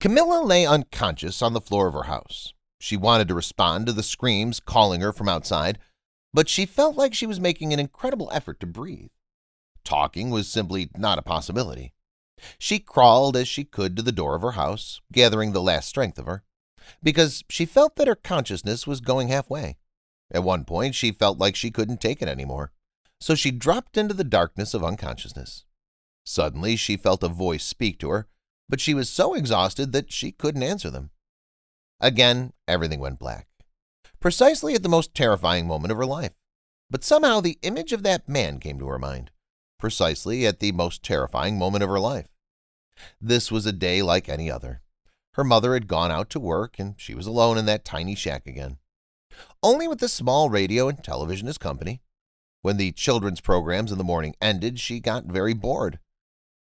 Camilla lay unconscious on the floor of her house. She wanted to respond to the screams calling her from outside, but she felt like she was making an incredible effort to breathe. Talking was simply not a possibility. She crawled as she could to the door of her house, gathering the last strength of her, because she felt that her consciousness was going halfway. At one point, she felt like she couldn't take it anymore, so she dropped into the darkness of unconsciousness. Suddenly, she felt a voice speak to her, but she was so exhausted that she couldn't answer them. Again, everything went black. Precisely at the most terrifying moment of her life. But somehow the image of that man came to her mind. Precisely at the most terrifying moment of her life. This was a day like any other. Her mother had gone out to work, and she was alone in that tiny shack again. Only with the small radio and television as company. When the children's programs in the morning ended, she got very bored.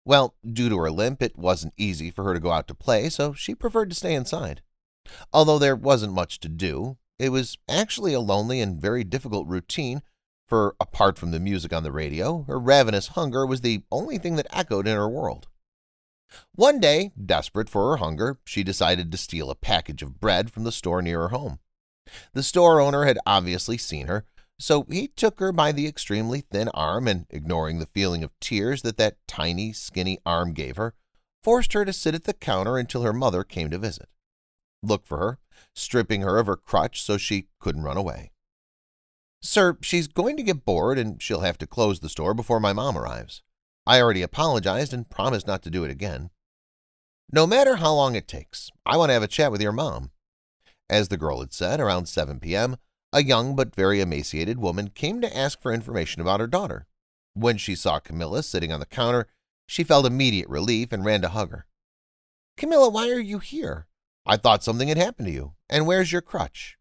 Well, due to her limp, it wasn't easy for her to go out to play, so she preferred to stay inside. Although there wasn't much to do, it was actually a lonely and very difficult routine, for apart from the music on the radio, her ravenous hunger was the only thing that echoed in her world. One day, desperate for her hunger, she decided to steal a package of bread from the store near her home. The store owner had obviously seen her, so he took her by the extremely thin arm and, ignoring the feeling of tears that that tiny, skinny arm gave her, forced her to sit at the counter until her mother came to visit. Look for her, stripping her of her crutch so she couldn't run away. Sir, she's going to get bored and she'll have to close the store before my mom arrives. I already apologized and promised not to do it again. No matter how long it takes, I want to have a chat with your mom. As the girl had said, around 7 p.m., a young but very emaciated woman came to ask for information about her daughter. When she saw Camilla sitting on the counter, she felt immediate relief and ran to hug her. Camilla, why are you here? I thought something had happened to you, and where's your crutch?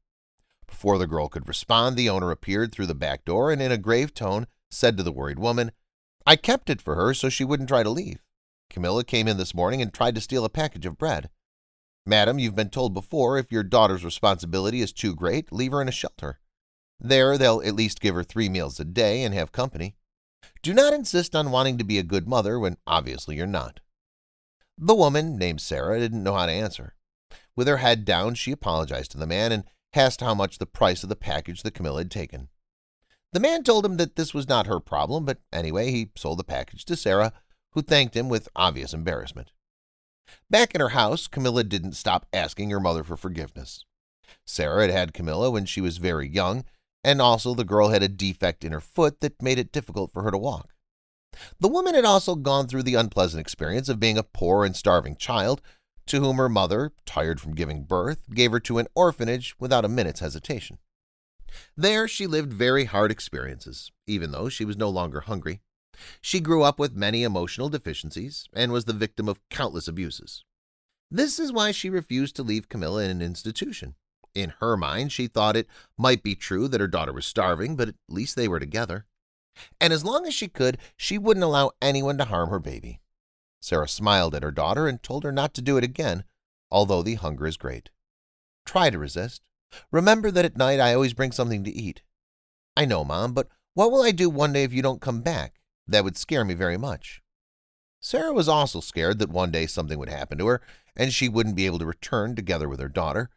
Before the girl could respond, the owner appeared through the back door and in a grave tone said to the worried woman, I kept it for her so she wouldn't try to leave. Camilla came in this morning and tried to steal a package of bread. Madam, you've been told before if your daughter's responsibility is too great, leave her in a shelter. There they'll at least give her three meals a day and have company. Do not insist on wanting to be a good mother when obviously you're not. The woman, named Sarah, didn't know how to answer. With her head down, she apologized to the man and asked how much the price of the package that Camilla had taken. The man told him that this was not her problem, but anyway, he sold the package to Sarah, who thanked him with obvious embarrassment. Back in her house, Camilla didn't stop asking her mother for forgiveness. Sarah had had Camilla when she was very young, and also the girl had a defect in her foot that made it difficult for her to walk. The woman had also gone through the unpleasant experience of being a poor and starving child to whom her mother, tired from giving birth, gave her to an orphanage without a minute's hesitation. There she lived very hard experiences, even though she was no longer hungry. She grew up with many emotional deficiencies and was the victim of countless abuses. This is why she refused to leave Camilla in an institution. In her mind, she thought it might be true that her daughter was starving, but at least they were together. And as long as she could, she wouldn't allow anyone to harm her baby. Sarah smiled at her daughter and told her not to do it again, although the hunger is great. Try to resist. Remember that at night I always bring something to eat. I know, Mom, but what will I do one day if you don't come back? That would scare me very much. Sarah was also scared that one day something would happen to her and she wouldn't be able to return together with her daughter,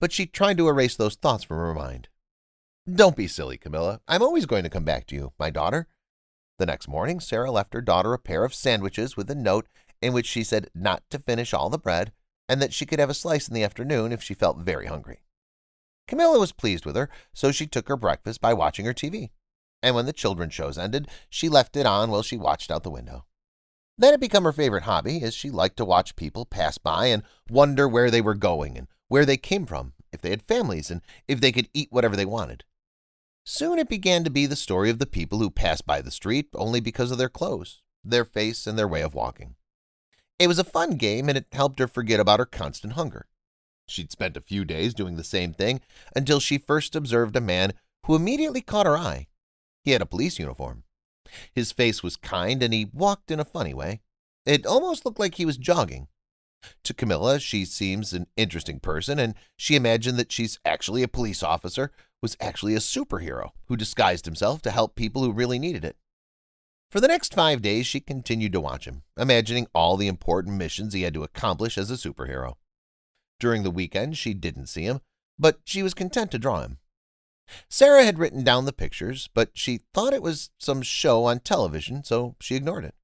but she tried to erase those thoughts from her mind. Don't be silly, Camilla. I'm always going to come back to you, my daughter. The next morning, Sarah left her daughter a pair of sandwiches with a note in which she said not to finish all the bread and that she could have a slice in the afternoon if she felt very hungry. Camilla was pleased with her, so she took her breakfast by watching her TV and when the children's shows ended, she left it on while she watched out the window. Then it became her favorite hobby, as she liked to watch people pass by and wonder where they were going and where they came from, if they had families, and if they could eat whatever they wanted. Soon it began to be the story of the people who passed by the street only because of their clothes, their face, and their way of walking. It was a fun game, and it helped her forget about her constant hunger. She'd spent a few days doing the same thing until she first observed a man who immediately caught her eye. He had a police uniform. His face was kind, and he walked in a funny way. It almost looked like he was jogging. To Camilla, she seems an interesting person, and she imagined that she's actually a police officer, was actually a superhero who disguised himself to help people who really needed it. For the next five days, she continued to watch him, imagining all the important missions he had to accomplish as a superhero. During the weekend, she didn't see him, but she was content to draw him. Sarah had written down the pictures, but she thought it was some show on television, so she ignored it.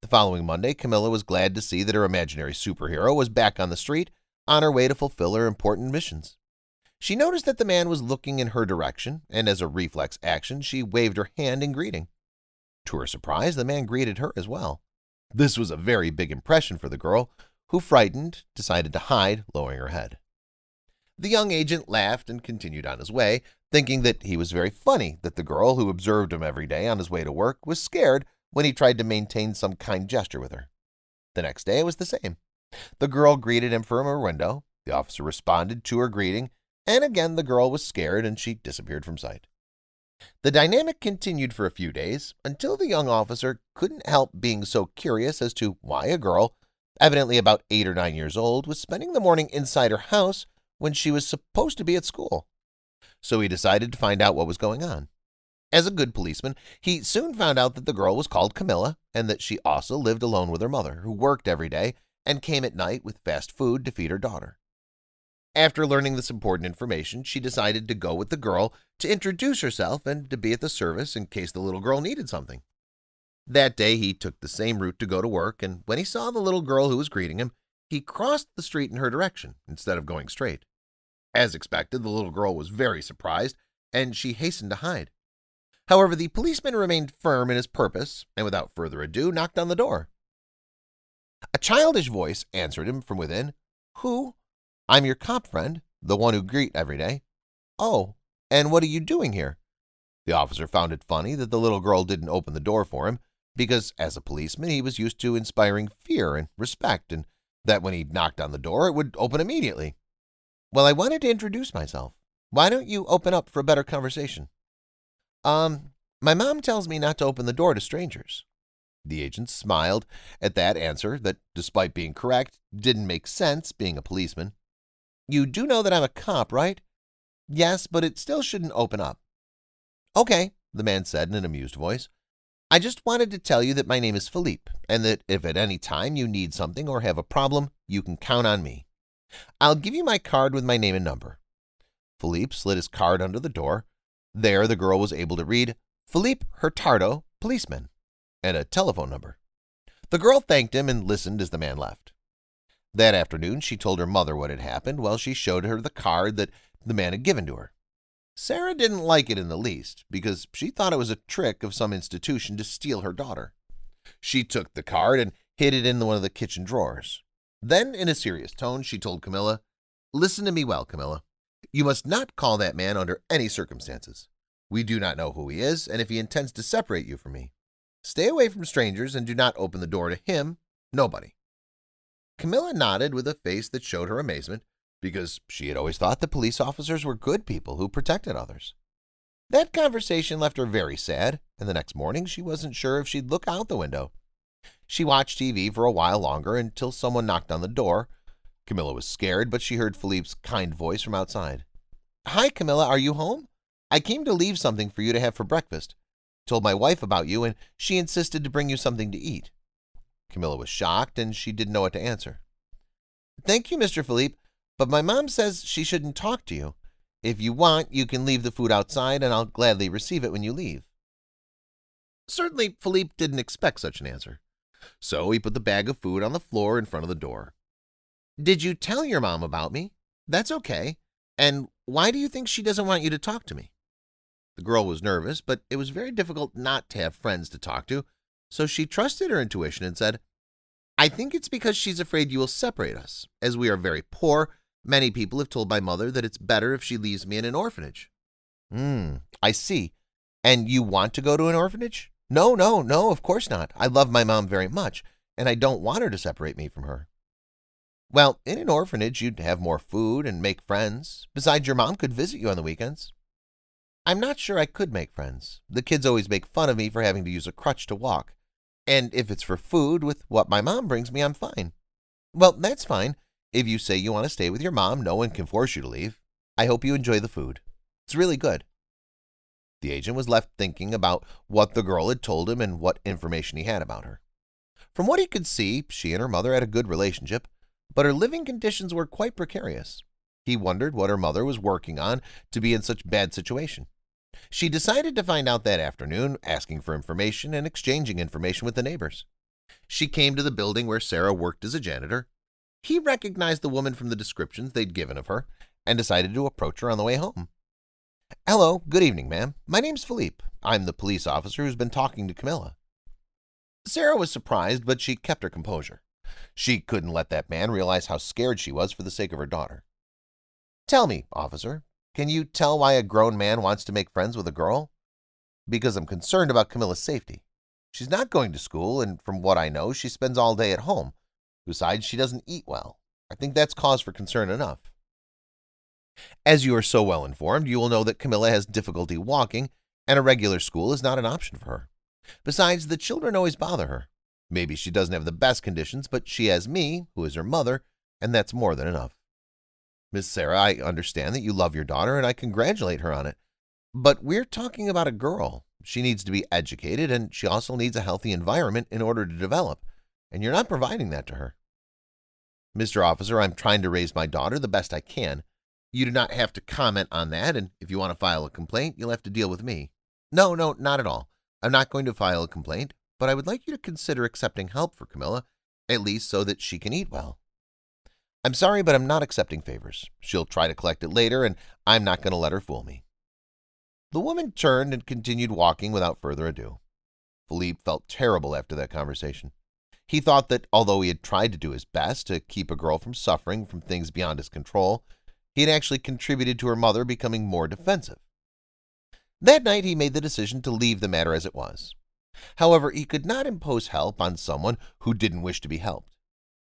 The following Monday, Camilla was glad to see that her imaginary superhero was back on the street, on her way to fulfill her important missions. She noticed that the man was looking in her direction, and as a reflex action, she waved her hand in greeting. To her surprise, the man greeted her as well. This was a very big impression for the girl, who, frightened, decided to hide, lowering her head. The young agent laughed and continued on his way, thinking that he was very funny, that the girl who observed him every day on his way to work was scared when he tried to maintain some kind gesture with her. The next day it was the same. The girl greeted him from her window, the officer responded to her greeting, and again the girl was scared and she disappeared from sight. The dynamic continued for a few days until the young officer couldn't help being so curious as to why a girl, evidently about eight or nine years old, was spending the morning inside her house when she was supposed to be at school so he decided to find out what was going on. As a good policeman, he soon found out that the girl was called Camilla and that she also lived alone with her mother, who worked every day and came at night with fast food to feed her daughter. After learning this important information, she decided to go with the girl to introduce herself and to be at the service in case the little girl needed something. That day, he took the same route to go to work, and when he saw the little girl who was greeting him, he crossed the street in her direction instead of going straight. As expected, the little girl was very surprised, and she hastened to hide. However, the policeman remained firm in his purpose, and without further ado, knocked on the door. A childish voice answered him from within. Who? I'm your cop friend, the one who greet every day. Oh, and what are you doing here? The officer found it funny that the little girl didn't open the door for him, because as a policeman he was used to inspiring fear and respect, and that when he knocked on the door it would open immediately. Well, I wanted to introduce myself. Why don't you open up for a better conversation? Um, my mom tells me not to open the door to strangers. The agent smiled at that answer that, despite being correct, didn't make sense being a policeman. You do know that I'm a cop, right? Yes, but it still shouldn't open up. Okay, the man said in an amused voice. I just wanted to tell you that my name is Philippe, and that if at any time you need something or have a problem, you can count on me. I'll give you my card with my name and number. Philippe slid his card under the door. There the girl was able to read, Philippe Hurtado, policeman, and a telephone number. The girl thanked him and listened as the man left. That afternoon she told her mother what had happened while she showed her the card that the man had given to her. Sarah didn't like it in the least because she thought it was a trick of some institution to steal her daughter. She took the card and hid it in one of the kitchen drawers. Then, in a serious tone, she told Camilla, Listen to me well, Camilla. You must not call that man under any circumstances. We do not know who he is and if he intends to separate you from me. Stay away from strangers and do not open the door to him, nobody. Camilla nodded with a face that showed her amazement because she had always thought the police officers were good people who protected others. That conversation left her very sad, and the next morning she wasn't sure if she'd look out the window she watched TV for a while longer until someone knocked on the door. Camilla was scared, but she heard Philippe's kind voice from outside. Hi, Camilla, are you home? I came to leave something for you to have for breakfast. Told my wife about you, and she insisted to bring you something to eat. Camilla was shocked, and she didn't know what to answer. Thank you, Mr. Philippe, but my mom says she shouldn't talk to you. If you want, you can leave the food outside, and I'll gladly receive it when you leave. Certainly, Philippe didn't expect such an answer. So he put the bag of food on the floor in front of the door. Did you tell your mom about me? That's okay. And why do you think she doesn't want you to talk to me? The girl was nervous, but it was very difficult not to have friends to talk to, so she trusted her intuition and said, I think it's because she's afraid you will separate us. As we are very poor, many people have told my mother that it's better if she leaves me in an orphanage. Hmm, I see. And you want to go to an orphanage? No, no, no, of course not. I love my mom very much, and I don't want her to separate me from her. Well, in an orphanage, you'd have more food and make friends. Besides, your mom could visit you on the weekends. I'm not sure I could make friends. The kids always make fun of me for having to use a crutch to walk. And if it's for food, with what my mom brings me, I'm fine. Well, that's fine. If you say you want to stay with your mom, no one can force you to leave. I hope you enjoy the food. It's really good. The agent was left thinking about what the girl had told him and what information he had about her. From what he could see, she and her mother had a good relationship, but her living conditions were quite precarious. He wondered what her mother was working on to be in such bad situation. She decided to find out that afternoon, asking for information and exchanging information with the neighbors. She came to the building where Sarah worked as a janitor. He recognized the woman from the descriptions they'd given of her and decided to approach her on the way home. Hello, good evening, ma'am. My name's Philippe. I'm the police officer who's been talking to Camilla. Sarah was surprised, but she kept her composure. She couldn't let that man realize how scared she was for the sake of her daughter. Tell me, officer, can you tell why a grown man wants to make friends with a girl? Because I'm concerned about Camilla's safety. She's not going to school, and from what I know, she spends all day at home. Besides, she doesn't eat well. I think that's cause for concern enough. As you are so well informed, you will know that Camilla has difficulty walking, and a regular school is not an option for her. Besides, the children always bother her. Maybe she doesn't have the best conditions, but she has me, who is her mother, and that's more than enough. Miss Sarah, I understand that you love your daughter, and I congratulate her on it. But we're talking about a girl. She needs to be educated, and she also needs a healthy environment in order to develop, and you're not providing that to her. Mr. Officer, I'm trying to raise my daughter the best I can, you do not have to comment on that, and if you want to file a complaint, you'll have to deal with me. No, no, not at all. I'm not going to file a complaint, but I would like you to consider accepting help for Camilla, at least so that she can eat well. I'm sorry, but I'm not accepting favors. She'll try to collect it later, and I'm not going to let her fool me. The woman turned and continued walking without further ado. Philippe felt terrible after that conversation. He thought that although he had tried to do his best to keep a girl from suffering from things beyond his control, he had actually contributed to her mother becoming more defensive. That night he made the decision to leave the matter as it was. However, he could not impose help on someone who didn't wish to be helped.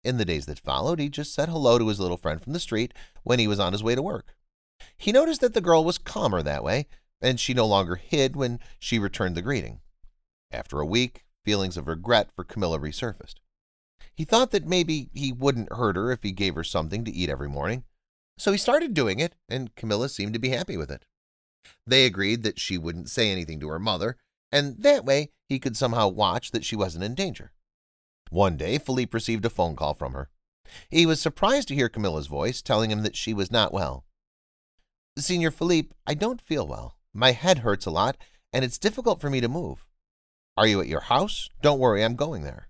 In the days that followed, he just said hello to his little friend from the street when he was on his way to work. He noticed that the girl was calmer that way, and she no longer hid when she returned the greeting. After a week, feelings of regret for Camilla resurfaced. He thought that maybe he wouldn't hurt her if he gave her something to eat every morning. So he started doing it, and Camilla seemed to be happy with it. They agreed that she wouldn't say anything to her mother, and that way he could somehow watch that she wasn't in danger. One day, Philippe received a phone call from her. He was surprised to hear Camilla's voice telling him that she was not well. Signor Philippe, I don't feel well. My head hurts a lot, and it's difficult for me to move. Are you at your house? Don't worry, I'm going there.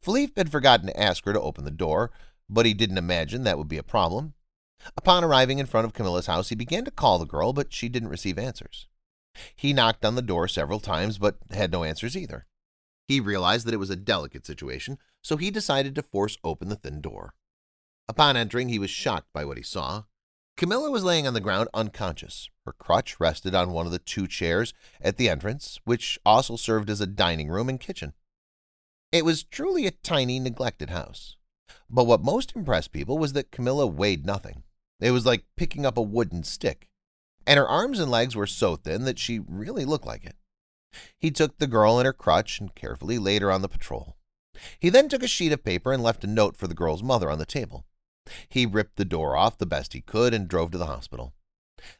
Philippe had forgotten to ask her to open the door, but he didn't imagine that would be a problem. Upon arriving in front of Camilla's house, he began to call the girl, but she didn't receive answers. He knocked on the door several times, but had no answers either. He realized that it was a delicate situation, so he decided to force open the thin door. Upon entering, he was shocked by what he saw. Camilla was laying on the ground unconscious. Her crutch rested on one of the two chairs at the entrance, which also served as a dining room and kitchen. It was truly a tiny, neglected house. But what most impressed people was that Camilla weighed nothing. It was like picking up a wooden stick. And her arms and legs were so thin that she really looked like it. He took the girl in her crutch and carefully laid her on the patrol. He then took a sheet of paper and left a note for the girl's mother on the table. He ripped the door off the best he could and drove to the hospital.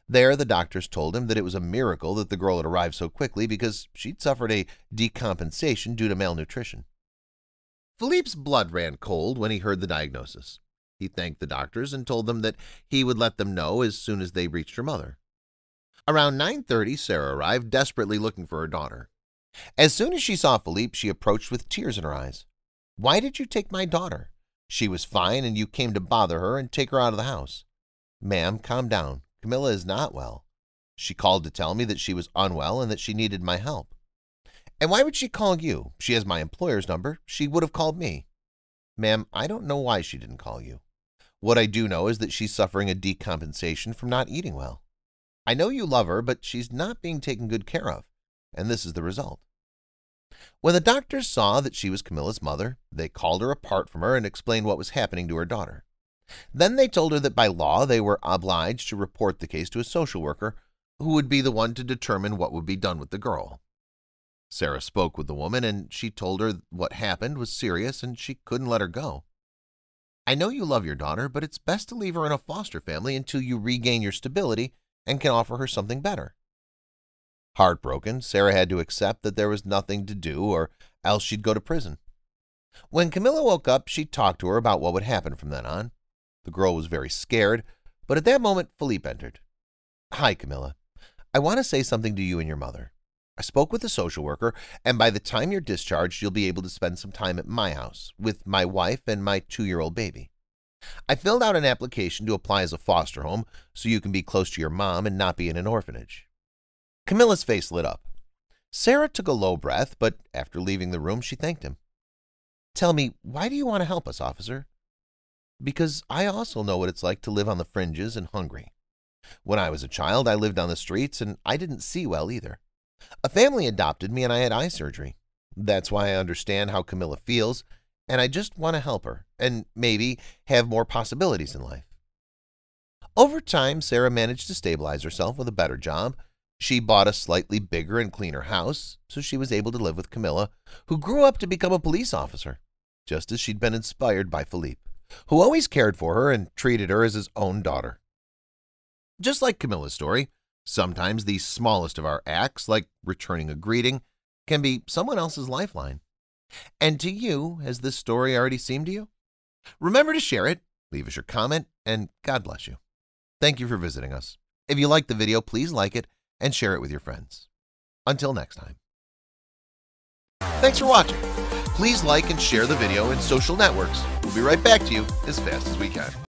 There, the doctors told him that it was a miracle that the girl had arrived so quickly because she'd suffered a decompensation due to malnutrition. Philippe's blood ran cold when he heard the diagnosis. He thanked the doctors and told them that he would let them know as soon as they reached her mother. Around 9.30, Sarah arrived, desperately looking for her daughter. As soon as she saw Philippe, she approached with tears in her eyes. Why did you take my daughter? She was fine, and you came to bother her and take her out of the house. Ma'am, calm down. Camilla is not well. She called to tell me that she was unwell and that she needed my help. And why would she call you? She has my employer's number. She would have called me. Ma'am, I don't know why she didn't call you. What I do know is that she's suffering a decompensation from not eating well. I know you love her, but she's not being taken good care of, and this is the result. When the doctors saw that she was Camilla's mother, they called her apart from her and explained what was happening to her daughter. Then they told her that by law they were obliged to report the case to a social worker who would be the one to determine what would be done with the girl. Sarah spoke with the woman, and she told her what happened was serious and she couldn't let her go. I know you love your daughter, but it's best to leave her in a foster family until you regain your stability and can offer her something better. Heartbroken, Sarah had to accept that there was nothing to do or else she'd go to prison. When Camilla woke up, she talked to her about what would happen from then on. The girl was very scared, but at that moment, Philippe entered. Hi, Camilla. I want to say something to you and your mother. I spoke with a social worker, and by the time you're discharged, you'll be able to spend some time at my house with my wife and my two year old baby. I filled out an application to apply as a foster home so you can be close to your mom and not be in an orphanage. Camilla's face lit up. Sarah took a low breath, but after leaving the room, she thanked him. Tell me, why do you want to help us, officer? Because I also know what it's like to live on the fringes and hungry. When I was a child, I lived on the streets and I didn't see well either. A family adopted me and I had eye surgery. That's why I understand how Camilla feels, and I just want to help her and maybe have more possibilities in life. Over time, Sarah managed to stabilize herself with a better job. She bought a slightly bigger and cleaner house, so she was able to live with Camilla, who grew up to become a police officer, just as she'd been inspired by Philippe, who always cared for her and treated her as his own daughter. Just like Camilla's story, Sometimes the smallest of our acts, like returning a greeting, can be someone else's lifeline. And to you, has this story already seemed to you? Remember to share it, leave us your comment, and God bless you. Thank you for visiting us. If you liked the video, please like it and share it with your friends. Until next time. Thanks for watching. Please like and share the video in social networks. We'll be right back to you as fast as we can.